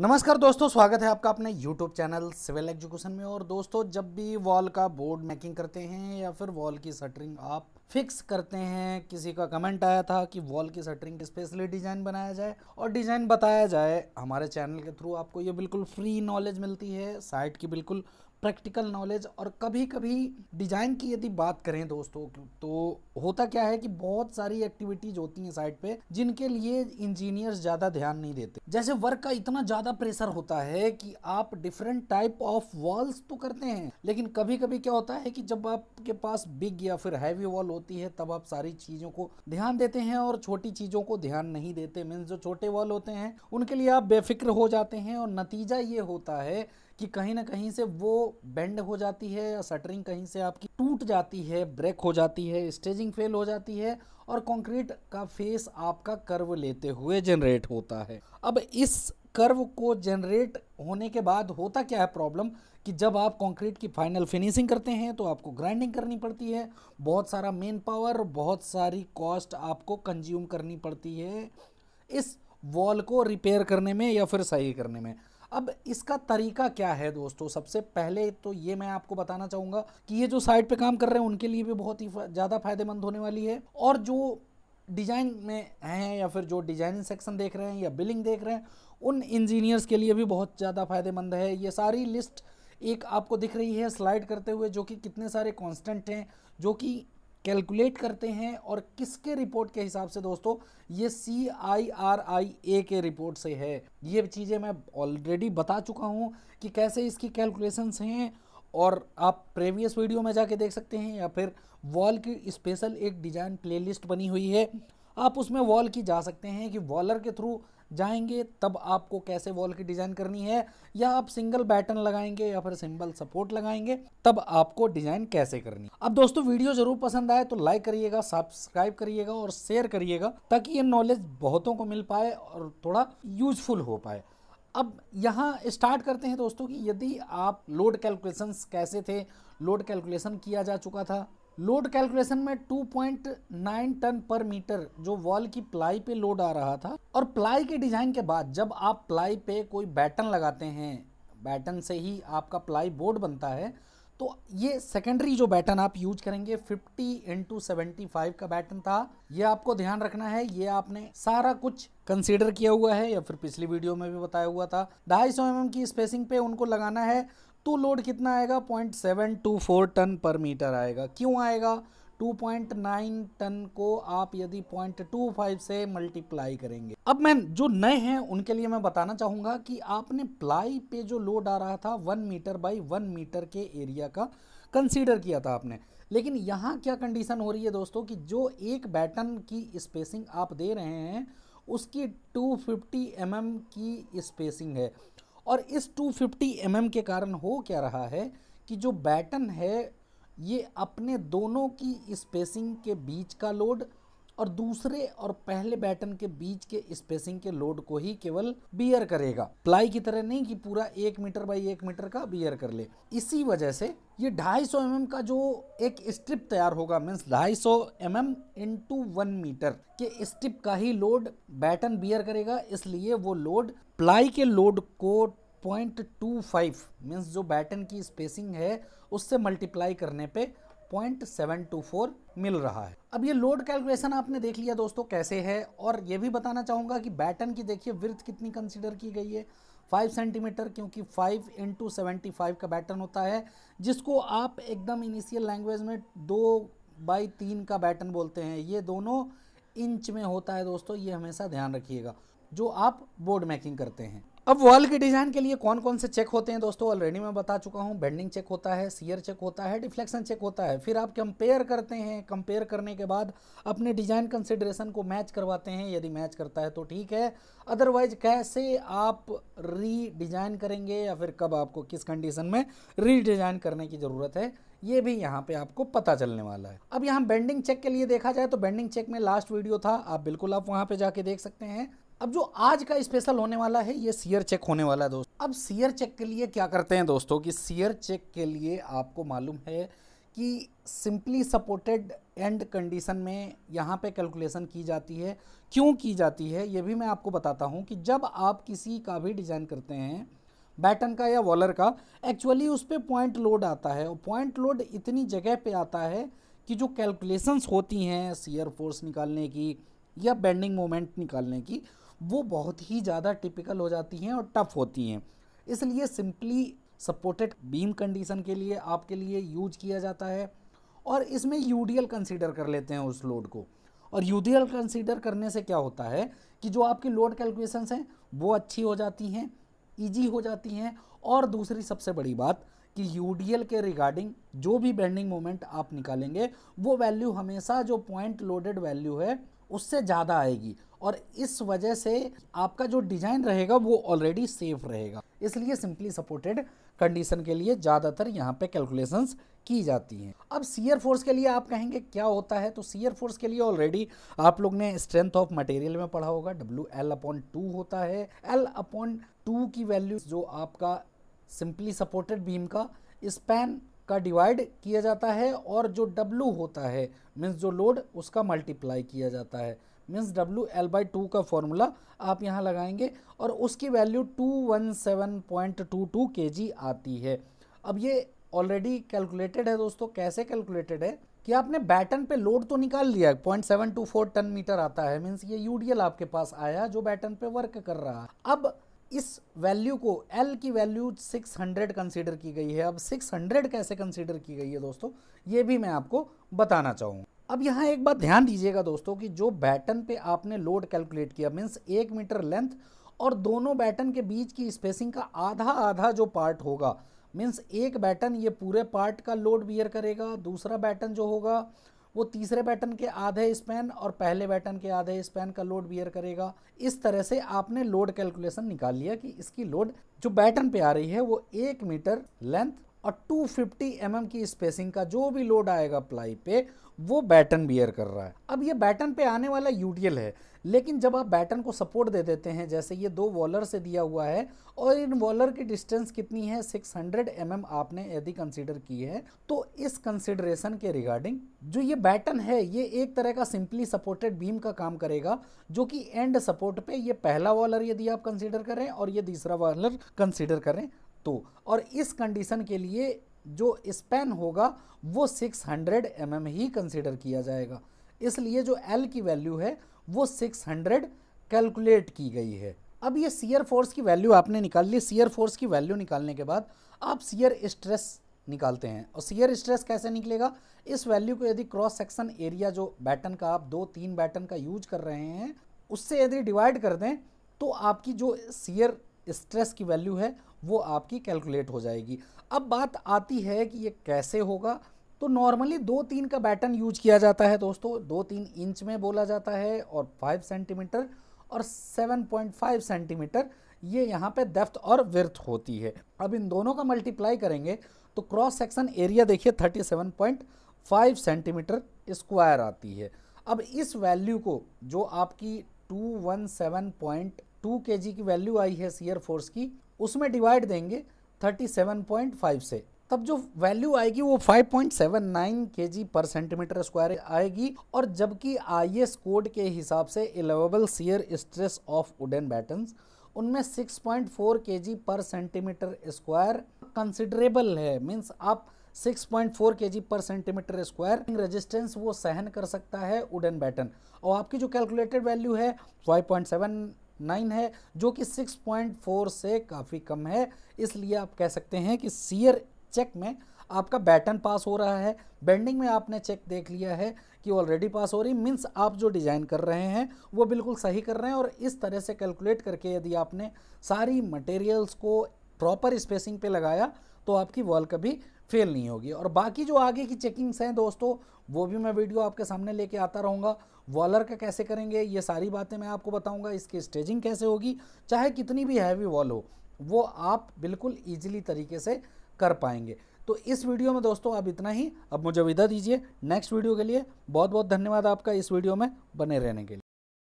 नमस्कार दोस्तों स्वागत है आपका अपने YouTube चैनल सिविल एजुकेशन में और दोस्तों जब भी वॉल का बोर्ड मेकिंग करते हैं या फिर वॉल की सटरिंग आप फिक्स करते हैं किसी का कमेंट आया था कि वॉल की सटरिंग स्पेशली डिज़ाइन बनाया जाए और डिज़ाइन बताया जाए हमारे चैनल के थ्रू आपको ये बिल्कुल फ्री नॉलेज मिलती है साइट की बिल्कुल प्रैक्टिकल नॉलेज और कभी कभी डिज़ाइन की यदि बात करें दोस्तों तो होता क्या है कि बहुत सारी एक्टिविटीज होती हैं साइट पे जिनके लिए इंजीनियर्स ज़्यादा ध्यान नहीं देते जैसे वर्क का इतना ज़्यादा प्रेशर होता है कि आप डिफरेंट टाइप ऑफ वॉल्स तो करते हैं लेकिन कभी कभी क्या होता है कि जब आपके पास बिग या फिर हैवी वॉल होती है तब आप सारी चीज़ों को ध्यान देते हैं और छोटी चीज़ों को ध्यान नहीं देते मीन्स जो छोटे वॉल होते हैं उनके लिए आप बेफिक्र हो जाते हैं और नतीजा ये होता है कि कहीं ना कहीं से वो बेंड हो जाती है या सटरिंग कहीं से आपकी टूट जाती है ब्रेक हो जाती है स्टेजिंग फेल हो जाती है और कंक्रीट का फेस आपका कर्व लेते हुए जनरेट होता है अब इस कर्व को जनरेट होने के बाद होता क्या है प्रॉब्लम कि जब आप कंक्रीट की फाइनल फिनिशिंग करते हैं तो आपको ग्राइंडिंग करनी पड़ती है बहुत सारा मेन पावर बहुत सारी कॉस्ट आपको कंज्यूम करनी पड़ती है इस वॉल को रिपेयर करने में या फिर सही करने में अब इसका तरीका क्या है दोस्तों सबसे पहले तो ये मैं आपको बताना चाहूँगा कि ये जो साइड पे काम कर रहे हैं उनके लिए भी बहुत ही ज़्यादा फायदेमंद होने वाली है और जो डिज़ाइन में हैं या फिर जो डिज़ाइनिंग सेक्शन देख रहे हैं या बिलिंग देख रहे हैं उन इंजीनियर्स के लिए भी बहुत ज़्यादा फायदेमंद है ये सारी लिस्ट एक आपको दिख रही है स्लाइड करते हुए जो कि कितने सारे कांस्टेंट हैं जो कि कैलकुलेट करते हैं और किसके रिपोर्ट के हिसाब से दोस्तों ये सी आई आर आई ए के रिपोर्ट से है ये चीज़ें मैं ऑलरेडी बता चुका हूँ कि कैसे इसकी कैलकुलेशंस हैं और आप प्रीवियस वीडियो में जाके देख सकते हैं या फिर वॉल की स्पेशल एक डिज़ाइन प्लेलिस्ट बनी हुई है आप उसमें वॉल की जा सकते हैं कि वॉलर के थ्रू जाएंगे तब आपको कैसे वॉल की डिज़ाइन करनी है या आप सिंगल बैटन लगाएंगे या फिर सिंबल सपोर्ट लगाएंगे तब आपको डिज़ाइन कैसे करनी अब दोस्तों वीडियो जरूर पसंद आए तो लाइक करिएगा सब्सक्राइब करिएगा और शेयर करिएगा ताकि ये नॉलेज बहुतों को मिल पाए और थोड़ा यूजफुल हो पाए अब यहाँ स्टार्ट करते हैं दोस्तों कि यदि आप लोड कैलकुलेशंस कैसे थे लोड कैलकुलेशन किया जा चुका था लोड कैलकुलेशन में 2.9 टन पर मीटर जो वॉल की प्लाई पे लोड आ रहा था और प्लाई के डिज़ाइन के बाद जब आप प्लाई पे कोई बैटन लगाते हैं बैटन से ही आपका प्लाई बोर्ड बनता है तो ये सेकेंडरी जो बैटन आप यूज करेंगे 50 इंटू सेवेंटी का बैटन था ये आपको ध्यान रखना है ये आपने सारा कुछ कंसीडर किया हुआ है या फिर पिछली वीडियो में भी बताया हुआ था ढाई सौ mm की स्पेसिंग पे उनको लगाना है तो लोड कितना आएगा point seven two four ton per metre आएगा क्यों आएगा टू पॉइंट नाइन टन को आप यदि पॉइंट टू फाइव से मल्टीप्लाई करेंगे अब मैं जो नए हैं उनके लिए मैं बताना चाहूँगा कि आपने प्लाई पे जो लोड आ रहा था one metre by one metre के एरिया का कंसीडर किया था आपने लेकिन यहाँ क्या कंडीशन हो रही है दोस्तों कि जो एक बैटन की स्पेसिंग आप दे रहे हैं उसकी 250 फिफ्टी mm की स्पेसिंग है और इस 250 फिफ्टी mm के कारण हो क्या रहा है कि जो बैटन है ये अपने दोनों की स्पेसिंग के बीच का लोड और दूसरे और पहले बैटन के बीच के स्पेसिंग के लोड को ही केवल बियर करेगा प्लाई की तरह नहीं कि पूरा एक मीटर बाई एक मीटर का बियर कर ले इसी वजह से ये 250 सौ mm का जो एक स्ट्रिप तैयार होगा मीन्स 250 सौ M M into one metre के स्ट्रिप का ही लोड बैटन बियर करेगा इसलिए वो लोड प्लाई के लोड को पॉइंट टू फाइव मीन्स जो बैटन की स्पेसिंग है उससे मल्टीप्लाई करने पे पॉइंट सेवन टू फोर मिल रहा है अब ये लोड कैलकुलेशन आपने देख लिया दोस्तों कैसे है और ये भी बताना चाहूँगा कि बैटन की देखिए विर्थ कितनी कंसिडर की गई है फाइव सेंटीमीटर क्योंकि फाइव इंटू सेवेंटी फाइव का बैटन होता है जिसको आप एकदम इनिशियल लैंग्वेज में दो बाई तीन का बैटन बोलते हैं ये दोनों इंच में होता है दोस्तों ये हमेशा ध्यान रखिएगा जो आप बोर्ड मैकिंग करते हैं अब वॉल के डिज़ाइन के लिए कौन कौन से चेक होते हैं दोस्तों ऑलरेडी मैं बता चुका हूँ बेंडिंग चेक होता है सीयर चेक होता है डिफ्लेक्शन चेक होता है फिर आप कंपेयर करते हैं कंपेयर करने के बाद अपने डिज़ाइन कंसिडरेशन को मैच करवाते हैं यदि मैच करता है तो ठीक है अदरवाइज कैसे आप री डिज़ाइन करेंगे या फिर कब आपको किस कंडीशन में री डिज़ाइन करने की ज़रूरत है ये भी यहाँ पे आपको पता चलने वाला है अब यहाँ बेंडिंग चेक के लिए देखा जाए तो बेंडिंग चेक में लास्ट वीडियो था आप बिल्कुल आप वहाँ पे जाके देख सकते हैं अब जो आज का स्पेशल होने वाला है ये सीयर चेक होने वाला है दोस्त अब सीयर चेक के लिए क्या करते हैं दोस्तों कि सीयर चेक के लिए आपको मालूम है कि सिंपली सपोर्टेड एंड कंडीशन में यहाँ पे कैलकुलेशन की जाती है क्यों की जाती है ये भी मैं आपको बताता हूँ कि जब आप किसी का भी डिज़ाइन करते हैं बैटन का या वॉलर का एक्चुअली उस पर पॉइंट लोड आता है और पॉइंट लोड इतनी जगह पे आता है कि जो कैलकुलेशंस होती हैं सीयर फोर्स निकालने की या बेंडिंग मोमेंट निकालने की वो बहुत ही ज़्यादा टिपिकल हो जाती हैं और टफ़ होती हैं इसलिए सिंपली सपोर्टेड बीम कंडीशन के लिए आपके लिए यूज किया जाता है और इसमें यूडीएल कंसीडर कर लेते हैं उस लोड को और यूडीएल कंसीडर करने से क्या होता है कि जो आपकी लोड कैलकुलेशंस हैं वो अच्छी हो जाती हैं ईजी हो जाती हैं और दूसरी सबसे बड़ी बात कि यूडीएल के रिगार्डिंग जो भी बेंडिंग मोमेंट आप निकालेंगे वो वैल्यू हमेशा जो पॉइंट लोडेड वैल्यू है उससे ज़्यादा आएगी और इस वजह से आपका जो डिज़ाइन रहेगा वो ऑलरेडी सेफ रहेगा इसलिए सिंपली सपोर्टेड कंडीशन के लिए ज़्यादातर यहाँ पे कैलकुलेशंस की जाती हैं अब सीयर फोर्स के लिए आप कहेंगे क्या होता है तो सीयर फोर्स के लिए ऑलरेडी आप लोग ने स्ट्रेंथ ऑफ मटेरियल में पढ़ा होगा डब्ल्यू एल अपॉन टू होता है एल अपॉन टू की वैल्यू जो आपका सिंपली सपोर्टेड बीम का स्पैन का डिवाइड किया जाता है और जो डब्लू होता है मीन्स जो लोड उसका मल्टीप्लाई किया जाता है means W L by two का फॉर्मूला आप यहाँ लगाएंगे और उसकी value two one seven point two two K G आती है अब ये ऑलरेडी कैलकुलेटेड है दोस्तों कैसे कैलकुलेटेड है कि आपने बैटन पे लोड तो निकाल लिया point seven two four ton metre आता है मीन्स ये यूडीएल आपके पास आया जो बैटन पे वर्क कर रहा है अब इस वैल्यू को एल की वैल्यू 600 कंसिडर की गई है अब 600 कैसे कंसिडर की गई है दोस्तों ये भी मैं आपको बताना चाहूँगा अब यहाँ एक बात ध्यान दीजिएगा दोस्तों कि जो बैटन पे आपने लोड कैलकुलेट किया मीन्स एक मीटर लेंथ और दोनों बैटन के बीच की स्पेसिंग का आधा आधा जो पार्ट होगा मीन्स एक बैटन ये पूरे पार्ट का लोड बियर करेगा दूसरा बैटन जो होगा वो तीसरे बैटन के आधे स्पैन और पहले बैटन के आधे स्पैन का लोड बियर करेगा इस तरह से आपने लोड कैलकुलेशन निकाल लिया कि इसकी लोड जो बैटन पे आ रही है वो एक मीटर लेंथ और 250 फिफ्टी mm की स्पेसिंग का जो भी लोड आएगा प्लाई पे वो बैटन बियर कर रहा है अब ये बैटन पे आने वाला यूटीएल है लेकिन जब आप बैटन को सपोर्ट दे देते हैं जैसे ये दो वॉलर से दिया हुआ है और इन वॉलर की डिस्टेंस कितनी है 600 हंड्रेड mm आपने यदि कंसिडर की है तो इस कंसिडरेशन के रिगार्डिंग जो ये बैटन है ये एक तरह का सिंपली सपोर्टेड बीम का काम करेगा जो कि एंड सपोर्ट पे ये पहला वॉलर यदि आप कंसिडर करें और ये तीसरा वॉलर कंसिडर करें तो और इस कंडीशन के लिए जो स्पेन होगा वो 600 हंड्रेड mm ही कंसिडर किया जाएगा इसलिए जो L की वैल्यू है वो 600 कैलकुलेट की गई है अब ये सीयर फोर्स की वैल्यू आपने निकाल ली सीयर फोर्स की वैल्यू निकालने के बाद आप सीयर स्ट्रेस निकालते हैं और सीयर स्ट्रेस कैसे निकलेगा इस वैल्यू को यदि क्रॉस सेक्शन एरिया जो बैटन का आप दो तीन बैटन का यूज कर रहे हैं उससे यदि डिवाइड कर दें तो आपकी जो सीयर स्ट्रेस की वैल्यू है वो आपकी कैलकुलेट हो जाएगी अब बात आती है कि ये कैसे होगा तो नॉर्मली दो तीन का बैटन यूज किया जाता है दोस्तों दो तीन इंच में बोला जाता है और फाइव सेंटीमीटर और सेवन पॉइंट फाइव सेंटीमीटर ये यहाँ पे दफ्त और विर्थ होती है अब इन दोनों का मल्टीप्लाई करेंगे तो क्रॉस सेक्शन एरिया देखिए thirty seven point five centimetre square आती है अब इस वैल्यू को जो आपकी two one seven point two K G की वैल्यू आई है सीयर फोर्स की उसमें डिवाइड देंगे 37.5 से तब जो वैल्यू आएगी वो 5.79 केजी पर सेंटीमीटर स्क्वायर आएगी और जबकि आईएस कोड के हिसाब से allowable shear stress of wooden batten उनमें 6.4 KG per centimetre square considerable है मीन्स आप 6.4 KG per centimetre square resistance वो सहन कर सकता है वुडन बैटन और आपकी जो कैलकुलेटेड वैल्यू है 5.7 नाइन है जो कि सिक्स पॉइंट फोर से काफ़ी कम है इसलिए आप कह सकते हैं कि सीयर चेक में आपका बैटन पास हो रहा है बेंडिंग में आपने चेक देख लिया है कि ऑलरेडी पास हो रही मीन्स आप जो डिज़ाइन कर रहे हैं वो बिल्कुल सही कर रहे हैं और इस तरह से कैलकुलेट करके यदि आपने सारी मटेरियल्स को प्रॉपर स्पेसिंग पे लगाया तो आपकी वॉल कभी फेल नहीं होगी और बाकी जो आगे की चेकिंग्स हैं दोस्तों वो भी मैं वीडियो आपके सामने लेके आता रहूँगा वॉलर का कैसे करेंगे ये सारी बातें मैं आपको बताऊँगा इसकी स्टेजिंग कैसे होगी चाहे कितनी भी हैवी वॉल हो वो आप बिल्कुल ईजिली तरीके से कर पाएंगे तो इस वीडियो में दोस्तों आप इतना ही अब मुझे विदा दीजिए नेक्स्ट वीडियो के लिए बहुत बहुत धन्यवाद आपका इस वीडियो में बने रहने के लिए